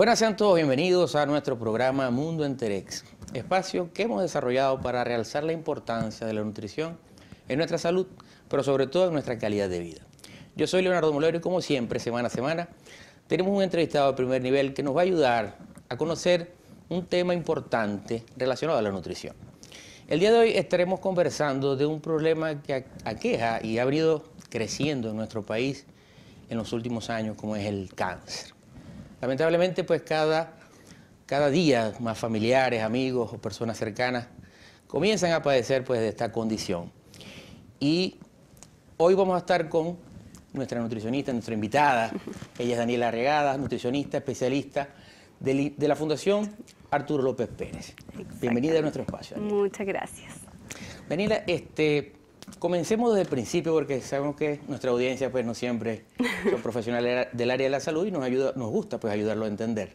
Buenas sean todos, bienvenidos a nuestro programa Mundo Enterex, espacio que hemos desarrollado para realzar la importancia de la nutrición en nuestra salud, pero sobre todo en nuestra calidad de vida. Yo soy Leonardo Molero y como siempre, semana a semana, tenemos un entrevistado de primer nivel que nos va a ayudar a conocer un tema importante relacionado a la nutrición. El día de hoy estaremos conversando de un problema que aqueja y ha venido creciendo en nuestro país en los últimos años, como es el cáncer. Lamentablemente, pues cada, cada día más familiares, amigos o personas cercanas comienzan a padecer pues, de esta condición. Y hoy vamos a estar con nuestra nutricionista, nuestra invitada. Ella es Daniela Regadas, nutricionista, especialista de, la Fundación Arturo López Pérez. Bienvenida a nuestro espacio. Muchas gracias. Daniela, este, Comencemos desde el principio porque sabemos que nuestra audiencia pues no siempre son profesionales del área de la salud y nos, ayuda, nos gusta pues ayudarlo a entender.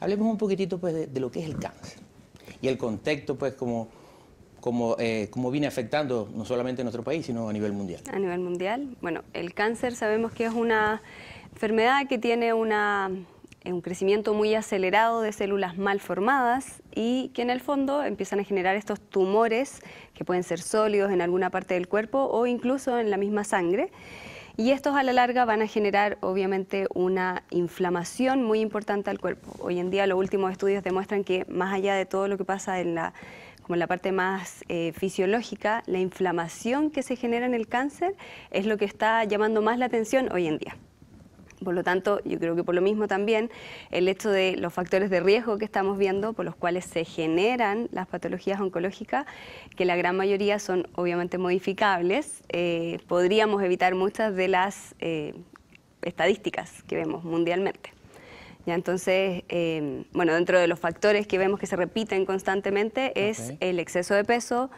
Hablemos un poquitito pues de, lo que es el cáncer y el contexto pues como, como, eh, como viene afectando no solamente a nuestro país sino a nivel mundial. A nivel mundial, bueno, el cáncer sabemos que es una enfermedad que tiene una un crecimiento muy acelerado de células mal formadas y que en el fondo empiezan a generar estos tumores que pueden ser sólidos en alguna parte del cuerpo o incluso en la misma sangre. Y estos a la larga van a generar obviamente una inflamación muy importante al cuerpo. Hoy en día los últimos estudios demuestran que más allá de todo lo que pasa en la, como la parte más eh, fisiológica, la inflamación que se genera en el cáncer es lo que está llamando más la atención hoy en día. Por lo tanto, yo creo que por lo mismo también el hecho de los factores de riesgo que estamos viendo, por los cuales se generan las patologías oncológicas, que la gran mayoría son obviamente modificables, eh, podríamos evitar muchas de las eh, estadísticas que vemos mundialmente. Ya, entonces, em, bueno, dentro de los factores que vemos que se repiten constantemente es el exceso de peso,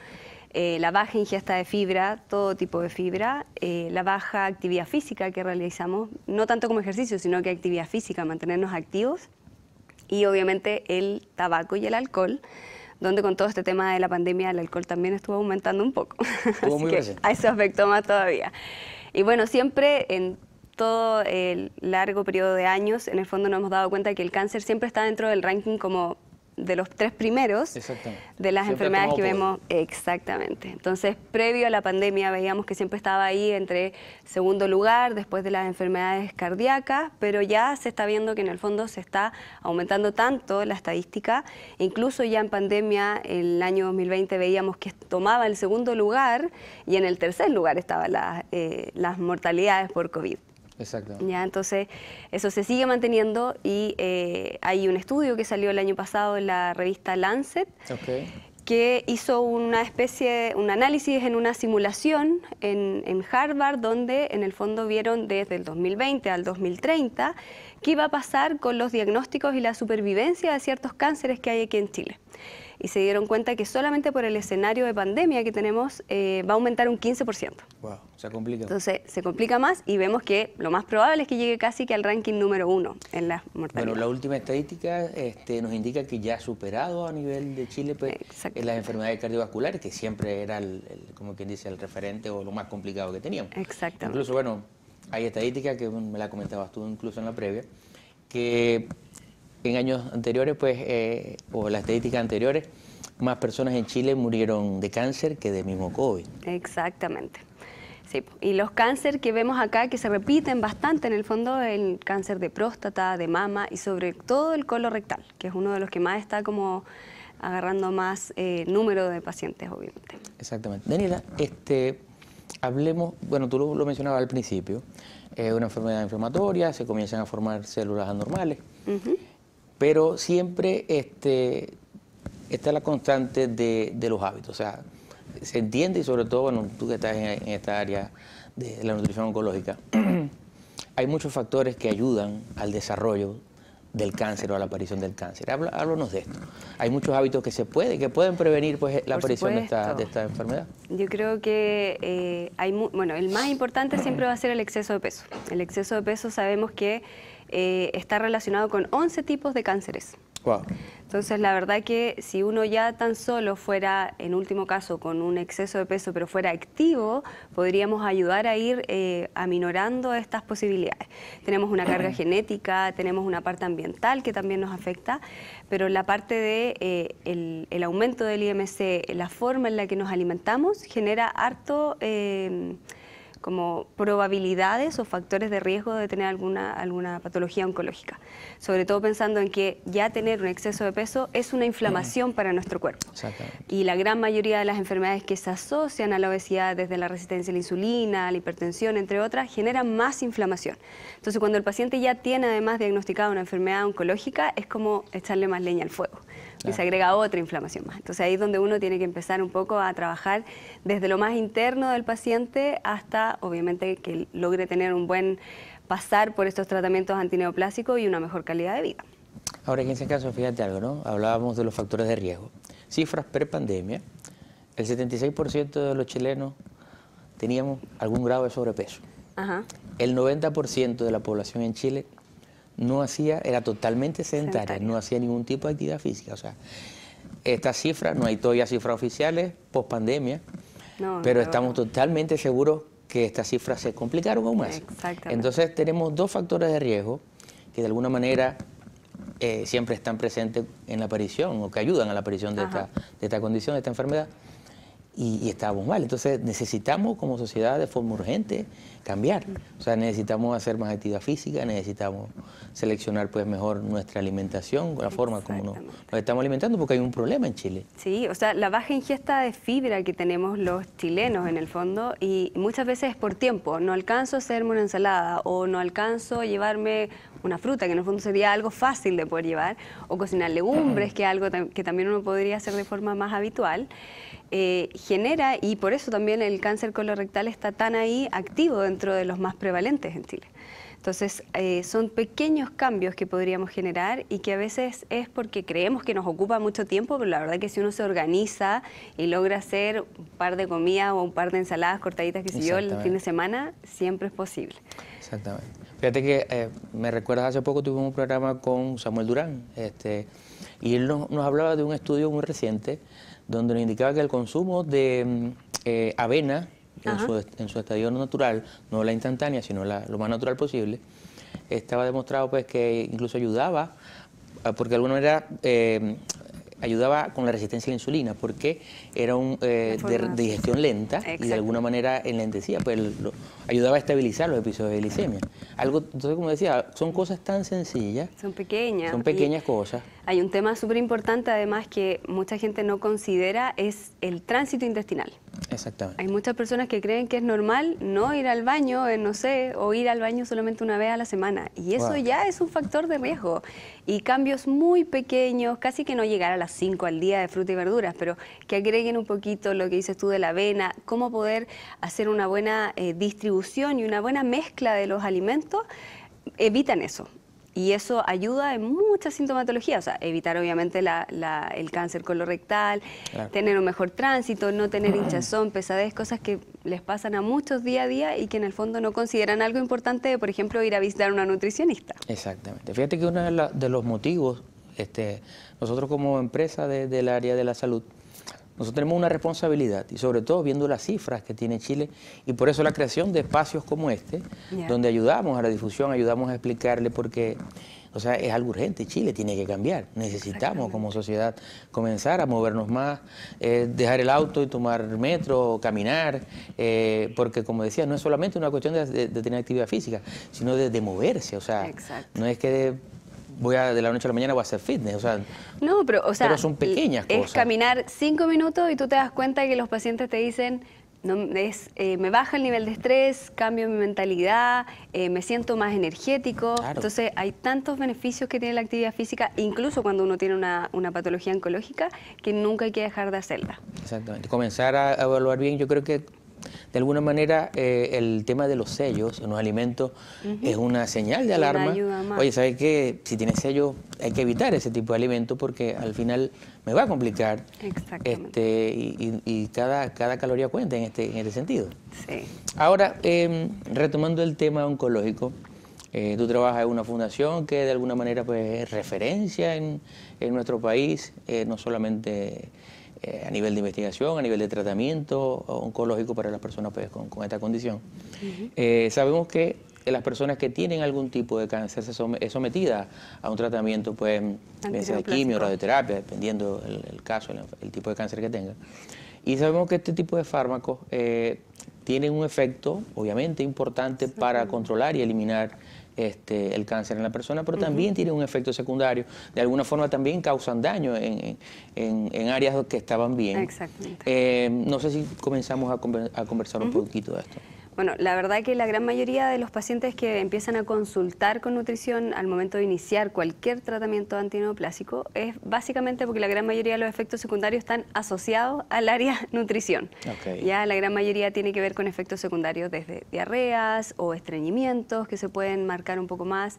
eh, la baja ingesta de fibra, todo tipo de fibra, eh, la baja actividad física que realizamos, no tanto como ejercicio, sino que actividad física, mantenernos activos, y obviamente el tabaco y el alcohol donde con todo este tema de la pandemia el alcohol también estuvo aumentando un poco. Así que a eso afectó más todavía. Y bueno, siempre en todo el largo periodo de años, en el fondo nos hemos dado cuenta que el cáncer siempre está dentro del ranking como de los tres primeros de las enfermedades que vemos. Exactamente. Entonces, previo a la pandemia veíamos que siempre estaba ahí entre segundo lugar, después de las enfermedades cardíacas, pero ya se está viendo que en el fondo se está aumentando tanto la estadística. Incluso ya en pandemia, en el año 2020 veíamos que tomaba el segundo lugar y en el tercer lugar estaban las eh, mortalidades por COVID. Exacto. ¿Ya? Entonces, eso se sigue manteniendo y eh, hay un estudio que salió el año pasado en la revista Lancet. que hizo una especie, un análisis en una simulación en, en Harvard, donde en el fondo vieron desde el 2020 al 2030 qué iba a pasar con los diagnósticos y la supervivencia de ciertos cánceres que hay aquí en Chile y se dieron cuenta que solamente por el escenario de pandemia que tenemos eh, va a aumentar un 15%. Wow, se complica. Entonces se complica más y vemos que lo más probable es que llegue casi que al ranking número uno en la mortalidad. Bueno, la última estadística este, nos indica que ya ha superado a nivel de Chile pues, en las enfermedades cardiovasculares, que siempre era, el, como quien dice, el referente o lo más complicado que teníamos. Exactamente. Incluso, bueno, hay estadísticas que me la comentabas tú incluso en la previa, que en años anteriores, pues, eh, o las estadísticas anteriores, más personas en Chile murieron de cáncer que de mismo COVID. Exactamente. Sí, y los cánceres que vemos acá, que se repiten bastante en el fondo, el cáncer de próstata, de mama y sobre todo el colorectal, que es uno de los que más está como agarrando más eh, número de pacientes, obviamente. Exactamente. Daniela, este, hablemos, bueno, tú lo, mencionabas al principio, Es eh, una enfermedad inflamatoria, se comienzan a formar células anormales. Pero siempre este, está la constante de, los hábitos. O sea, se entiende y sobre todo, bueno, tú que estás en, esta área de la nutrición oncológica, hay muchos factores que ayudan al desarrollo del cáncer o a la aparición del cáncer. háblanos de esto. Hay muchos hábitos que se pueden, que pueden prevenir pues, la aparición de esta, enfermedad. Yo creo que eh, hay, bueno, el más importante siempre va a ser el exceso de peso. El exceso de peso sabemos que eh, está relacionado con 11 tipos de cánceres. Entonces, la verdad que si uno ya tan solo fuera, en último caso, con un exceso de peso, pero fuera activo, podríamos ayudar a ir eh, aminorando estas posibilidades. Tenemos una carga genética, tenemos una parte ambiental que también nos afecta, pero la parte de eh, el, aumento del IMC, la forma en la que nos alimentamos, genera harto... Eh, como probabilidades o factores de riesgo de tener alguna, patología oncológica. Sobre todo pensando en que ya tener un exceso de peso es una inflamación mm. para nuestro cuerpo. Y la gran mayoría de las enfermedades que se asocian a la obesidad, desde la resistencia a la insulina, a la hipertensión, entre otras, generan más inflamación. Entonces, cuando el paciente ya tiene además diagnosticada una enfermedad oncológica, es como echarle más leña al fuego y se agrega otra inflamación más. Entonces ahí es donde uno tiene que empezar un poco a trabajar desde lo más interno del paciente hasta, obviamente, que logre tener un buen pasar por estos tratamientos antineoplásicos y una mejor calidad de vida. Ahora, en ese caso, fíjate algo, ¿no? Hablábamos de los factores de riesgo. Cifras pre-pandemia, el 76% de los chilenos teníamos algún grado de sobrepeso. El 90% de la población en Chile no hacía, era totalmente sedentaria, no hacía ningún tipo de actividad física. O sea, estas cifras, no hay todavía cifras oficiales post pandemia, pero estamos totalmente seguros que estas cifras se complicaron aún más. Entonces tenemos dos factores de riesgo que de alguna manera eh, siempre están presentes en la aparición o que ayudan a la aparición de, esta, condición, de esta enfermedad, y, y estábamos mal. Entonces necesitamos como sociedad de forma urgente cambiar. O sea, necesitamos hacer más actividad física, necesitamos seleccionar pues mejor nuestra alimentación, la forma como nos, estamos alimentando, porque hay un problema en Chile. Sí, o sea, la baja ingesta de fibra que tenemos los chilenos en el fondo, y muchas veces es por tiempo, no alcanzo a hacerme una ensalada o no alcanzo a llevarme una fruta, que en el fondo sería algo fácil de poder llevar, o cocinar legumbres, que es algo que también uno podría hacer de forma más habitual, eh, genera, y por eso también el cáncer colorectal está tan ahí activo dentro de los más prevalentes en Chile. Entonces, eh, son pequeños cambios que podríamos generar y que a veces es porque creemos que nos ocupa mucho tiempo, pero la verdad que si uno se organiza y logra hacer un par de comidas o un par de ensaladas cortaditas, que si yo, el fin de semana, siempre es posible. Exactamente. Fíjate que eh, me recuerdas, hace poco tuvimos un programa con Samuel Durán, este, y él nos, hablaba de un estudio muy reciente donde nos indicaba que el consumo de mm, eh, avena en su, estadio natural, no la instantánea, sino la, lo más natural posible, estaba demostrado pues que incluso ayudaba, ah, porque de alguna manera eh, ayudaba con la resistencia a la insulina, porque era un, eh, de, digestión lenta y de alguna manera enlentecía, pues ayudaba a estabilizar los episodios de glicemia. Algo, entonces, como decía, son cosas tan sencillas. Son pequeñas. Son pequeñas cosas. Hay un tema súper importante además que mucha gente no considera, es el tránsito intestinal. Exactamente. Hay muchas personas que creen que es normal no ir al baño, eh, no sé, o ir al baño solamente una vez a la semana. Y eso ya es un factor de riesgo. Y cambios muy pequeños, casi que no llegar a las 5 al día de fruta y verduras, pero que agreguen un poquito lo que dices tú de la avena, cómo poder hacer una buena eh, distribución y una buena mezcla de los alimentos, evitan eso. Y eso ayuda en muchas sintomatologías, o sea, evitar obviamente el cáncer colorectal, tener un mejor tránsito, no tener hinchazón, pesadez, cosas que les pasan a muchos día a día y que en el fondo no consideran algo importante, por ejemplo, ir a visitar a una nutricionista. Exactamente. Fíjate que uno de, los motivos, este, nosotros como empresa del área de la salud, nosotros tenemos una responsabilidad y sobre todo viendo las cifras que tiene Chile y por eso la creación de espacios como este, donde ayudamos a la difusión, ayudamos a explicarle por qué, o sea, es algo urgente, Chile tiene que cambiar, necesitamos como sociedad comenzar a movernos más, eh, dejar el auto y tomar metro, caminar, eh, porque como decía, no es solamente una cuestión de, tener actividad física, sino de, moverse, o sea, no es que voy de la noche a la mañana voy a hacer fitness, o sea... No, pero, o sea... son pequeñas cosas. Es caminar cinco minutos y tú te das cuenta que los pacientes te dicen, no, es, eh, me baja el nivel de estrés, cambio mi mentalidad, eh, me siento más energético. Entonces hay tantos beneficios que tiene la actividad física, incluso cuando uno tiene una, una patología oncológica, que nunca hay que dejar de hacerla. Exactamente. Comenzar a evaluar bien, yo creo que de alguna manera eh, el tema de los sellos en los alimentos es una señal de alarma. Oye, ¿sabes qué? Si tienes sellos hay que evitar ese tipo de alimentos porque al final me va a complicar. Exactamente. Este, y, cada, cada caloría cuenta en este, en este sentido. Sí. Ahora, em, retomando el tema oncológico, eh, tú trabajas en una fundación que de alguna manera pues, es referencia en, en nuestro país, eh, no solamente eh, a nivel de investigación, a nivel de tratamiento oncológico para las personas pues, con, esta condición. Eh, sabemos que las personas que tienen algún tipo de cáncer se sometidas a un tratamiento, pues, de quimio, radioterapia, dependiendo el, caso, el, tipo de cáncer que tengan. Y sabemos que este tipo de fármacos eh, tienen un efecto, obviamente, importante para controlar y eliminar este, el cáncer en la persona, pero también tiene un efecto secundario. De alguna forma también causan daño en, áreas que estaban bien. Exactamente. Eh, no sé si comenzamos a, conversar un poquito de esto. Bueno, la verdad que la gran mayoría de los pacientes que empiezan a consultar con nutrición al momento de iniciar cualquier tratamiento antineoplásico es básicamente porque la gran mayoría de los efectos secundarios están asociados al área nutrición. Ya la gran mayoría tiene que ver con efectos secundarios desde diarreas o estreñimientos que se pueden marcar un poco más,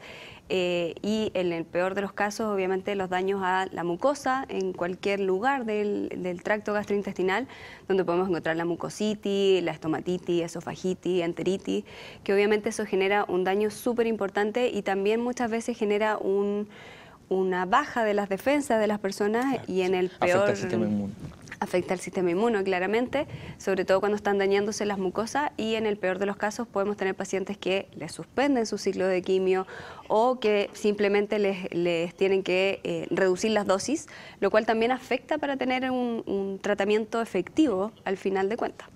eh, y en el peor de los casos, obviamente, los daños a la mucosa en cualquier lugar del, del tracto gastrointestinal, donde podemos encontrar la mucositis, la estomatitis, esofagitis, enteritis, que obviamente eso genera un daño súper importante y también muchas veces genera una baja de las defensas de las personas y en el peor... Afecta el sistema inmune afecta al sistema inmuno claramente, sobre todo cuando están dañándose las mucosas y en el peor de los casos podemos tener pacientes que les suspenden su ciclo de quimio o que simplemente les, tienen que eh, reducir las dosis, lo cual también afecta para tener un tratamiento efectivo al final de cuentas.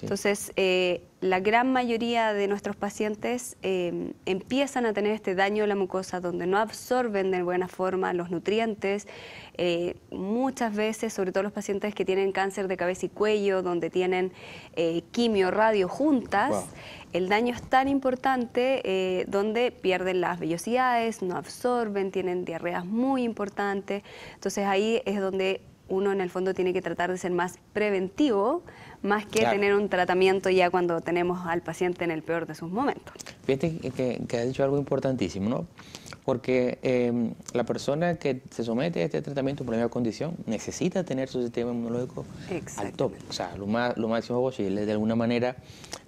Entonces, eh, la gran mayoría de nuestros pacientes eh, empiezan a tener este daño a la mucosa donde no absorben de buena forma los nutrientes. Eh, muchas veces, sobre todo los pacientes que tienen cáncer de cabeza y cuello, donde tienen quimio, radio juntas, el daño es tan importante donde pierden las vellosidades, no absorben, tienen diarreas muy importante. Entonces ahí es donde uno en el fondo tiene que tratar de ser más preventivo, más que tener un tratamiento ya cuando tenemos al paciente en el peor de sus momentos. Fíjate que, que has dicho algo importantísimo, ¿no? Porque em, la persona que se somete a este tratamiento por una condición necesita tener su sistema inmunológico al O sea, lo, más, lo máximo posible, de alguna manera,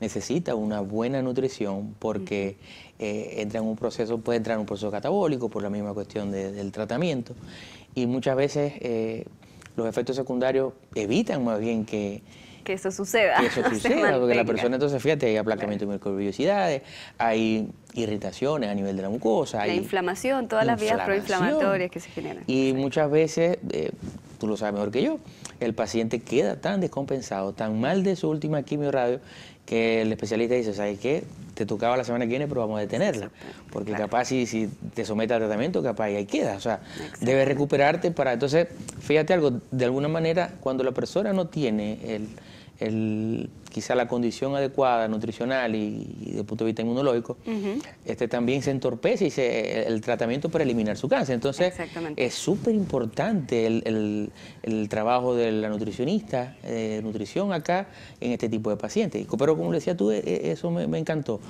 necesita una buena nutrición porque eh, entra en un proceso, puede entrar en un proceso catabólico por la misma cuestión del tratamiento. Y muchas veces eh, los efectos secundarios evitan más bien que, que eso suceda. Que eso suceda, porque la persona entonces, fíjate, hay aplacamiento de microbiosidades, hay irritaciones a nivel de la mucosa. La inflamación, todas las vías proinflamatorias que se generan. Y muchas veces eh, tú lo sabes mejor que yo, el paciente queda tan descompensado, tan mal de su última radio, que el especialista dice, ¿sabes qué? Te tocaba la semana que viene, pero vamos a detenerla. Porque capaz si, si te somete al tratamiento, capaz y ahí queda. O sea, debes recuperarte para... Entonces, fíjate algo, de alguna manera, cuando la persona no tiene el quizá la condición adecuada nutricional y, de punto de vista inmunológico, este, también se entorpece y se, el tratamiento para eliminar su cáncer. Entonces, es súper importante el, trabajo de la nutricionista, eh, nutrición acá, en este tipo de pacientes. Pero como decía tú, e, e, eso me encantó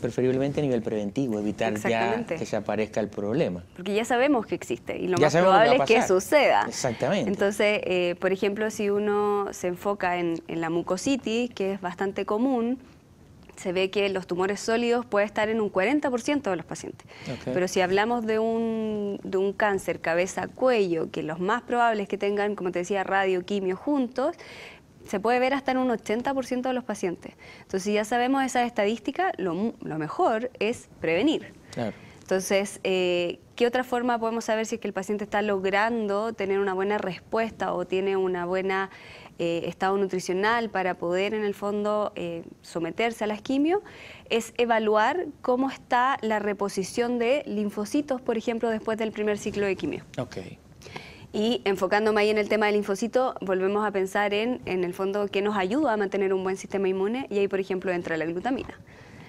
preferiblemente a nivel preventivo, evitar ya que se aparezca el problema. Porque ya sabemos que existe y lo más probable es que suceda. Exactamente. Entonces, eh, por ejemplo, si uno se enfoca en, la mucositis, que es bastante común, se ve que los tumores sólidos puede estar en un 40% de los pacientes. Pero si hablamos de un, de un cáncer cabeza-cuello, que los más probables que tengan, como te decía, radioquimio juntos, se puede ver hasta en un 80% de los pacientes. Entonces, si ya sabemos esa estadística, lo, mejor es prevenir. Entonces, eh, ¿qué otra forma podemos saber si que el paciente está logrando tener una buena respuesta o tiene un buen eh, estado nutricional para poder en el fondo eh, someterse a la quimio? Es evaluar cómo está la reposición de linfocitos, por ejemplo, después del primer ciclo de quimio. Y enfocándome ahí en el tema del linfocito, volvemos a pensar en, en el fondo, qué nos ayuda a mantener un buen sistema inmune. Y ahí, por ejemplo, entra la glutamina.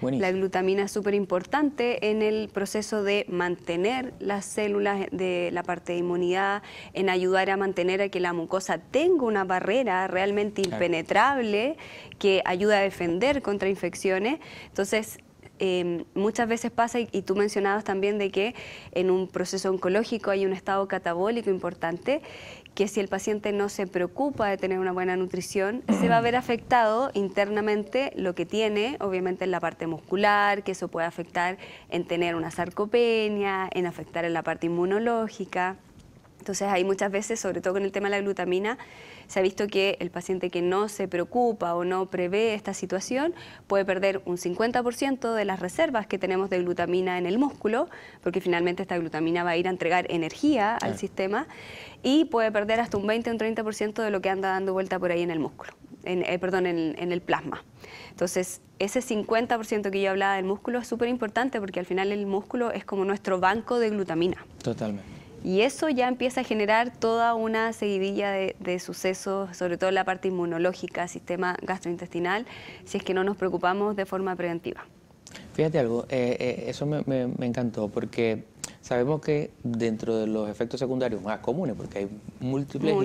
La glutamina es súper importante en el proceso de mantener las células de la parte de inmunidad, en ayudar a mantener a que la mucosa tenga una barrera realmente impenetrable que ayuda a defender contra infecciones. Entonces, Em, muchas veces pasa, y, y, tú mencionabas también de que en un proceso oncológico hay un estado catabólico importante, que si el paciente no se preocupa de tener una buena nutrición, se va a ver afectado internamente lo que tiene, obviamente en la parte muscular, que eso puede afectar en tener una sarcopenia, en afectar en la parte inmunológica. Entonces hay muchas veces, sobre todo con el tema de la glutamina, se ha visto que el paciente que no se preocupa o no prevé esta situación puede perder un 50% de las reservas que tenemos de glutamina en el músculo, porque finalmente esta glutamina va a ir a entregar energía al sistema y puede perder hasta un 20 o un 30% de lo que anda dando vuelta por ahí en el músculo, eh, perdón, en, en el plasma. Entonces, ese 50% que yo hablaba del músculo es súper importante porque al final el músculo es como nuestro banco de glutamina. Totalmente. Y eso ya empieza a generar toda una seguidilla de, sucesos, sobre todo en la parte inmunológica, sistema gastrointestinal, si es que no nos preocupamos de forma preventiva. Fíjate algo, eh, eh, eso me, encantó porque sabemos que dentro de los efectos secundarios más comunes, porque hay múltiples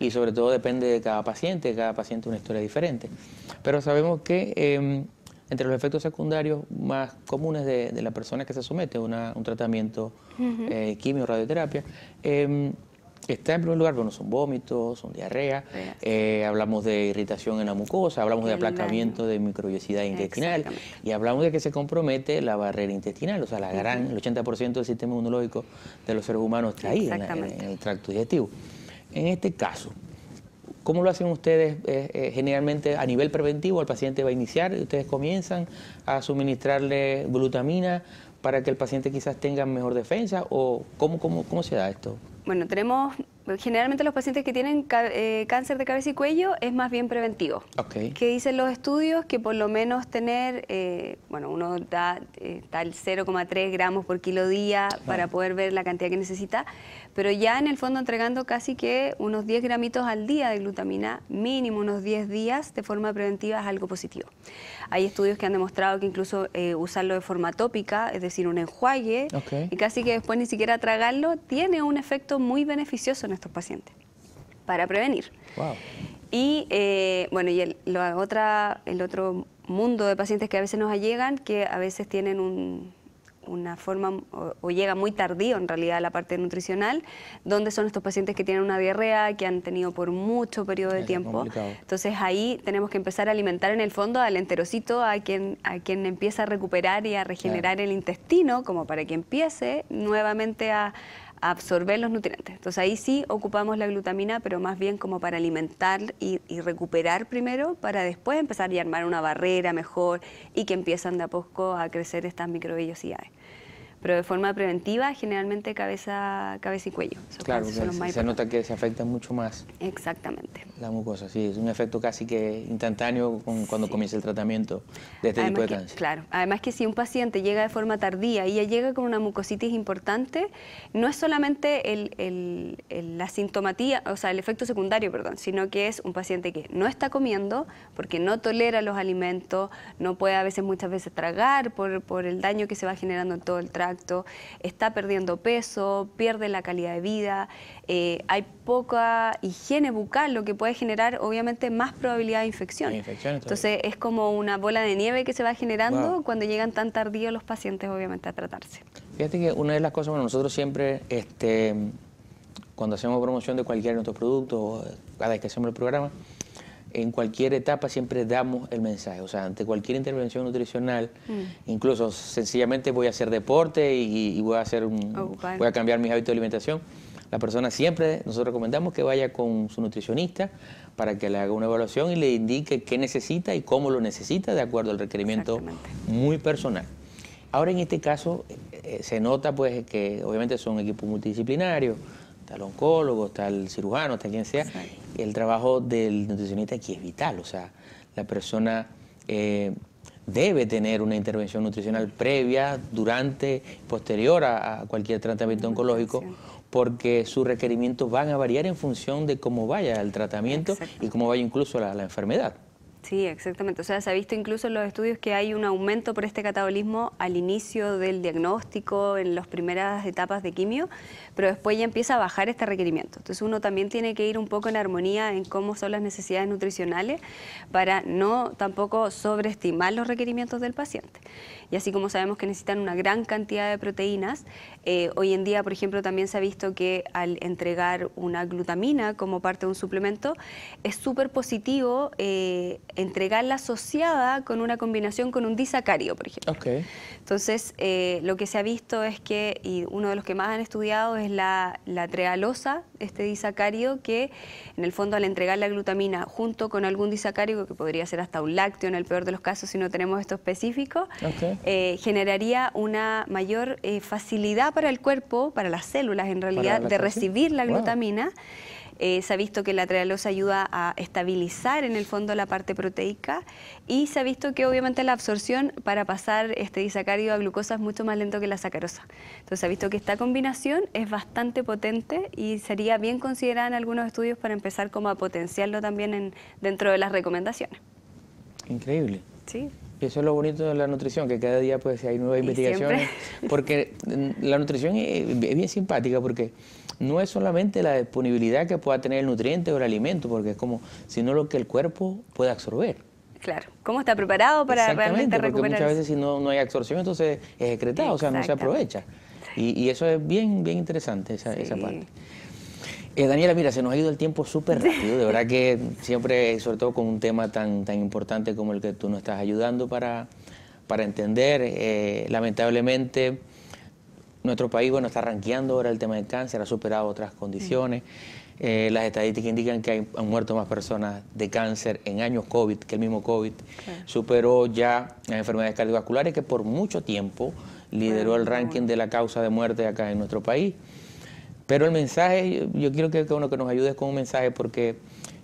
y, sobre todo depende de cada paciente, cada paciente una historia diferente, pero sabemos que em, entre los efectos secundarios más comunes de, la persona que se somete a un tratamiento eh, quimio radioterapia em, está en primer lugar, bueno, son vómitos, son diarrea, eh, hablamos de irritación en la mucosa, hablamos de aplacamiento de microbiosidad intestinal y hablamos de que se compromete la barrera intestinal, o sea, gran, el 80% del sistema inmunológico de los seres humanos está ahí, en, el tracto digestivo. En este caso, ¿Cómo lo hacen ustedes eh, eh, generalmente a nivel preventivo? al paciente va a iniciar, y ustedes comienzan a suministrarle glutamina para que el paciente quizás tenga mejor defensa o cómo, cómo, se da esto? Bueno, tenemos generalmente los pacientes que tienen eh, cáncer de cabeza y cuello es más bien preventivo. Okay. Que dicen los estudios que por lo menos tener, bueno, uno da tal 0,3 gramos por kilo día para poder ver la cantidad que necesita, pero ya en el fondo entregando casi que unos 10 gramitos al día de glutamina, mínimo unos 10 días de forma preventiva es algo positivo. Hay estudios que han demostrado que incluso eh, usarlo de forma tópica, es decir, un enjuague, y casi que después ni siquiera tragarlo, tiene un efecto muy beneficioso en estos pacientes para prevenir. Y eh, bueno, y el, otra, el otro mundo de pacientes que a veces nos allegan, que a veces tienen un una forma o, llega muy tardío en realidad a la parte nutricional, donde son estos pacientes que tienen una diarrea, que han tenido por mucho periodo de tiempo. Entonces ahí tenemos que empezar a alimentar en el fondo al enterocito, a quien, a quien empieza a recuperar y a regenerar el intestino, como para que empiece nuevamente a absorber los nutrientes. Entonces ahí sí ocupamos la glutamina, pero más bien como para alimentar y, recuperar primero, para después empezar a armar una barrera mejor y que empiezan de a poco a crecer estas microvellosidades pero de forma preventiva, generalmente cabeza, cabeza y cuello. claro, se, nota que se afecta mucho más. Exactamente. La mucosa, sí, es un efecto casi que instantáneo cuando comienza el tratamiento de este tipo de cáncer. Claro, además que si un paciente llega de forma tardía y ya llega con una mucositis importante, no es solamente el, la sintomatía, o sea, el efecto secundario, perdón, sino que es un paciente que no está comiendo porque no tolera los alimentos, no puede a veces muchas veces tragar por, por el daño que se va generando en todo el tracto está perdiendo peso, pierde la calidad de vida, eh, hay poca higiene bucal, lo que puede generar obviamente más probabilidad de infección. Entonces es como una bola de nieve que se va generando cuando llegan tan tardíos los pacientes obviamente a tratarse. Fíjate que una de las cosas, bueno, nosotros siempre... Este, cuando hacemos promoción de cualquiera de nuestros productos cada vez que hacemos el programa, en cualquier etapa siempre damos el mensaje. O sea, ante cualquier intervención nutricional, mm. incluso sencillamente voy a hacer deporte y, voy a hacer oh, voy a cambiar mis hábitos de alimentación. La persona siempre, nosotros recomendamos que vaya con su nutricionista para que le haga una evaluación y le indique qué necesita y cómo lo necesita de acuerdo al requerimiento muy personal. Ahora en este caso eh, eh, se nota pues que obviamente son equipos multidisciplinarios, está el oncólogo, está el cirujano, está quien sea. el trabajo del nutricionista aquí es vital, o sea, la persona eh, debe tener una intervención nutricional previa, durante, posterior a, cualquier tratamiento oncológico, porque sus requerimientos van a variar en función de cómo vaya el tratamiento y cómo vaya incluso la enfermedad. Sí, exactamente. O sea, se ha visto incluso en los estudios que hay un aumento por este catabolismo al inicio del diagnóstico, en las primeras etapas de quimio, pero después ya empieza a bajar este requerimiento. Entonces uno también tiene que ir un poco en armonía en cómo son las necesidades nutricionales para no tampoco sobreestimar los requerimientos del paciente. Y así como sabemos que necesitan una gran cantidad de proteínas, eh, hoy en día, por ejemplo, también se ha visto que al entregar una glutamina como parte de un suplemento, es súper positivo. Eh, entregarla asociada con una combinación con un disacario, por ejemplo. Entonces, eh, lo que se ha visto es que, y uno de los que más han estudiado es la, trealosa, este disacario que en el fondo al entregar la glutamina junto con algún disacario, que podría ser hasta un lácteo en el peor de los casos si no tenemos esto específico, eh, generaría una mayor eh, facilidad para el cuerpo, para las células en realidad, de recibir la glutamina. Eh, se ha visto que la trealosa ayuda a estabilizar en el fondo la parte proteica y se ha visto que obviamente la absorción para pasar este disacárido a glucosa es mucho más lento que la sacarosa. Entonces se ha visto que esta combinación es bastante potente y sería bien considerada en algunos estudios para empezar como a potenciarlo también en, dentro de las recomendaciones. Increíble. Sí. Y eso es lo bonito de la nutrición, que cada día pues hay nuevas y investigaciones. Porque la nutrición es bien simpática porque no es solamente la disponibilidad que pueda tener el nutriente o el alimento, porque es como, sino lo que el cuerpo puede absorber. Claro, ¿cómo está preparado para Exactamente, realmente porque Muchas veces si no, no hay absorción, entonces es excretado, o sea, no se aprovecha. Y, eso es bien, bien interesante, esa, esa parte. Eh, Daniela, mira, se nos ha ido el tiempo súper rápido, de verdad que siempre, sobre todo con un tema tan, tan importante como el que tú nos estás ayudando para, para entender, eh, lamentablemente nuestro país, bueno, está rankeando ahora el tema del cáncer, ha superado otras condiciones. Eh, las estadísticas indican que han muerto más personas de cáncer en años COVID que el mismo COVID. Superó ya las enfermedades cardiovasculares que por mucho tiempo lideró el ranking de la causa de muerte acá en nuestro país. Pero el mensaje, yo quiero que, uno que nos ayude con un mensaje porque,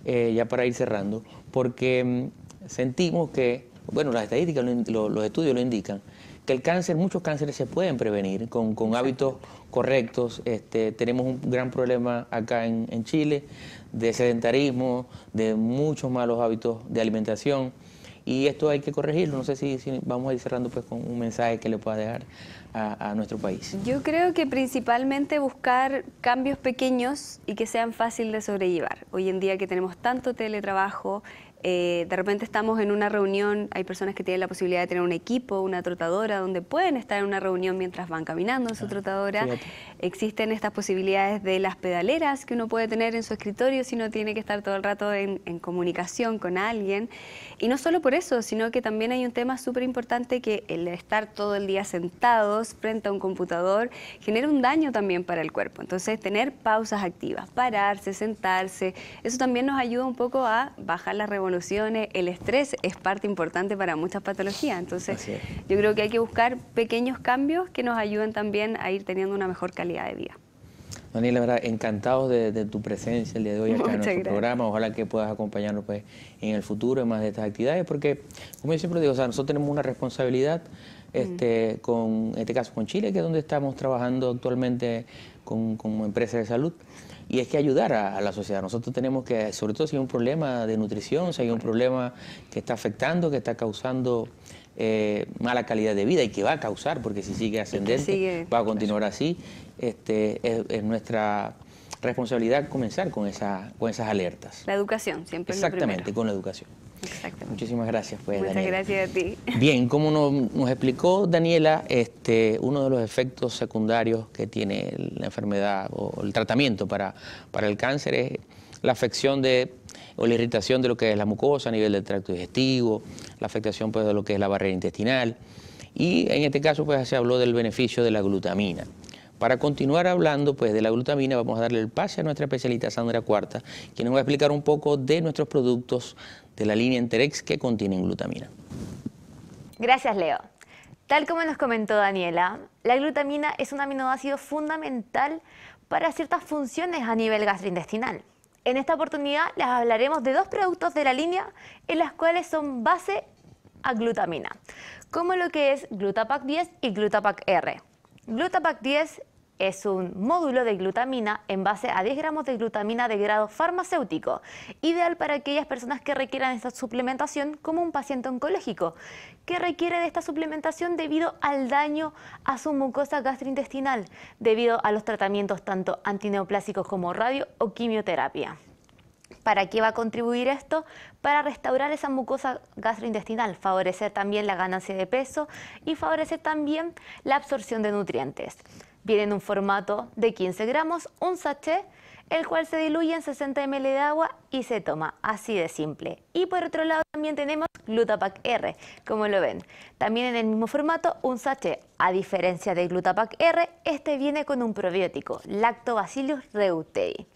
eh, ya para ir cerrando, porque mm, sentimos que, bueno, las estadísticas, los estudios lo indican, que el cáncer, muchos cánceres se pueden prevenir con, hábitos correctos. Este, tenemos un gran problema acá en, Chile de sedentarismo, de muchos malos hábitos de alimentación. Y esto hay que corregirlo. No sé si, vamos a ir cerrando pues con un mensaje que le pueda dejar a, a, nuestro país. Yo creo que principalmente buscar cambios pequeños y que sean fáciles de sobrellevar. Hoy en día que tenemos tanto teletrabajo, eh, de repente estamos en una reunión, hay personas que tienen la posibilidad de tener un equipo, una trotadora, donde pueden estar en una reunión mientras van caminando en su trotadora. Existen estas posibilidades de las pedaleras que uno puede tener en su escritorio si no tiene que estar todo el rato en, comunicación con alguien. Y no solo por eso, sino que también hay un tema súper importante que el estar todo el día sentados frente a un computador genera un daño también para el cuerpo. Entonces, tener pausas activas, pararse, sentarse, eso también nos ayuda un poco a bajar la revolución el estrés es parte importante para muchas patologías. Entonces, yo creo que hay que buscar pequeños cambios que nos ayuden también a ir teniendo una mejor calidad de vida. Daniel, encantados de, tu presencia el día de hoy acá en nuestro programa. Ojalá que puedas acompañarnos pues, en el futuro en más de estas actividades, porque, como yo siempre digo, nosotros tenemos una responsabilidad este, con, en este caso con Chile, que es donde estamos trabajando actualmente con, con empresas de salud. Y es que ayudar a, la sociedad. Nosotros tenemos que, sobre todo si hay un problema de nutrición, si hay un problema que está afectando, que está causando eh, mala calidad de vida y que va a causar, porque si sigue ascendente, va a continuar así, este, es, nuestra responsabilidad comenzar con, esa, con esas alertas. La educación, siempre. Exactamente, con la educación. Exacto. Muchísimas gracias, pues, Muchas gracias a ti. Bien, como nos, explicó Daniela, este, uno de los efectos secundarios que tiene la enfermedad o el tratamiento para, para el cáncer es la afección de o la irritación de lo que es la mucosa a nivel del tracto digestivo, la afectación pues, de lo que es la barrera intestinal. Y en este caso pues, se habló del beneficio de la glutamina. Para continuar hablando pues, de la glutamina, vamos a darle el pase a nuestra especialista Sandra Cuarta, quien nos va a explicar un poco de nuestros productos de la línea Enterex que contienen glutamina. Gracias, Leo. Tal como nos comentó Daniela, la glutamina es un aminoácido fundamental para ciertas funciones a nivel gastrointestinal. En esta oportunidad les hablaremos de dos productos de la línea en las cuales son base a glutamina, como lo que es Glutapac 10 y Glutapac R. Glutapac 10 es un módulo de glutamina en base a 10 gramos de glutamina de grado farmacéutico, ideal para aquellas personas que requieran esta suplementación como un paciente oncológico, que requiere de esta suplementación debido al daño a su mucosa gastrointestinal, debido a los tratamientos tanto antineoplásicos como radio o quimioterapia. ¿Para qué va a contribuir esto? Para restaurar esa mucosa gastrointestinal, favorecer también la ganancia de peso y favorecer también la absorción de nutrientes. Viene en un formato de 15 gramos, un sachet, el cual se diluye en 60 ml de agua y se toma, así de simple. Y por otro lado también tenemos Glutapac R, como lo ven. También en el mismo formato, un sachet. A diferencia de Glutapac R, este viene con un probiótico, Lactobacillus reuteri.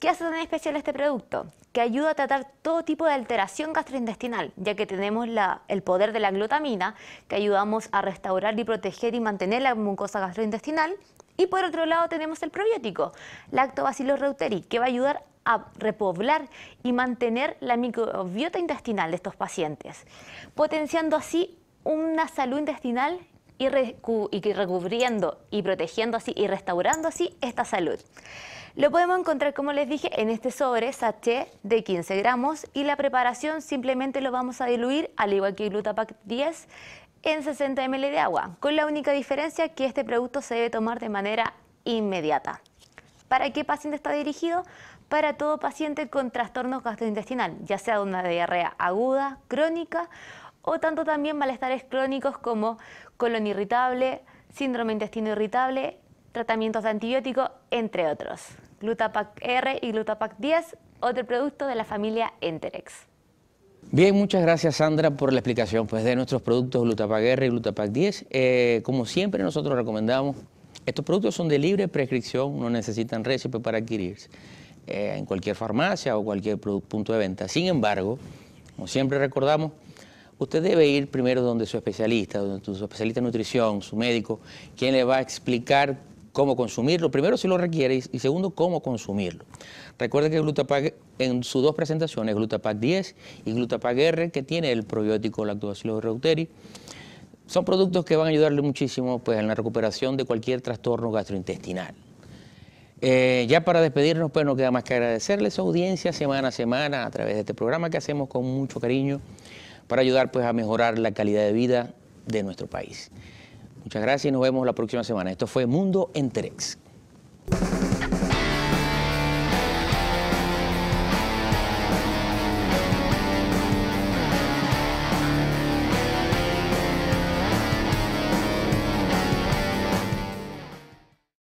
¿Qué hace tan especial este producto? Que ayuda a tratar todo tipo de alteración gastrointestinal, ya que tenemos el poder de la glutamina, que ayudamos a restaurar y proteger y mantener la mucosa gastrointestinal. Y por otro lado tenemos el probiótico, Lactobacillus reuteri, que va a ayudar a repoblar y mantener la microbiota intestinal de estos pacientes, potenciando así una salud intestinal y, y recubriendo y protegiendo así y restaurando así esta salud. Lo podemos encontrar, como les dije, en este sobre saché de 15 gramos y la preparación simplemente lo vamos a diluir, al igual que Glutapac 10, en 60 ml de agua, con la única diferencia que este producto se debe tomar de manera inmediata. ¿Para qué paciente está dirigido? Para todo paciente con trastorno gastrointestinal, ya sea una diarrea aguda, crónica o tanto también malestares crónicos como colon irritable, síndrome intestino irritable, tratamientos de antibióticos, entre otros. Glutapac R y Glutapac 10, otro producto de la familia Enterex. Bien, muchas gracias Sandra por la explicación pues, de nuestros productos Glutapac R y Glutapac 10. Eh, como siempre nosotros recomendamos, estos productos son de libre prescripción, no necesitan récipe para adquirirse eh, en cualquier farmacia o cualquier punto de venta. Sin embargo, como siempre recordamos, usted debe ir primero donde su especialista, donde su especialista en nutrición, su médico, quien le va a explicar cómo consumirlo. Primero, si lo requiere y, segundo, cómo consumirlo. Recuerda que Glutapac en sus dos presentaciones, Glutapac 10 y Glutapac R, que tiene el probiótico lactobacillus reuteri, son productos que van a ayudarle muchísimo pues, en la recuperación de cualquier trastorno gastrointestinal. Eh, ya para despedirnos, pues no queda más que agradecerles su audiencia semana a semana a través de este programa que hacemos con mucho cariño para ayudar pues, a mejorar la calidad de vida de nuestro país. Muchas gracias y nos vemos la próxima semana. Esto fue Mundo Enterex.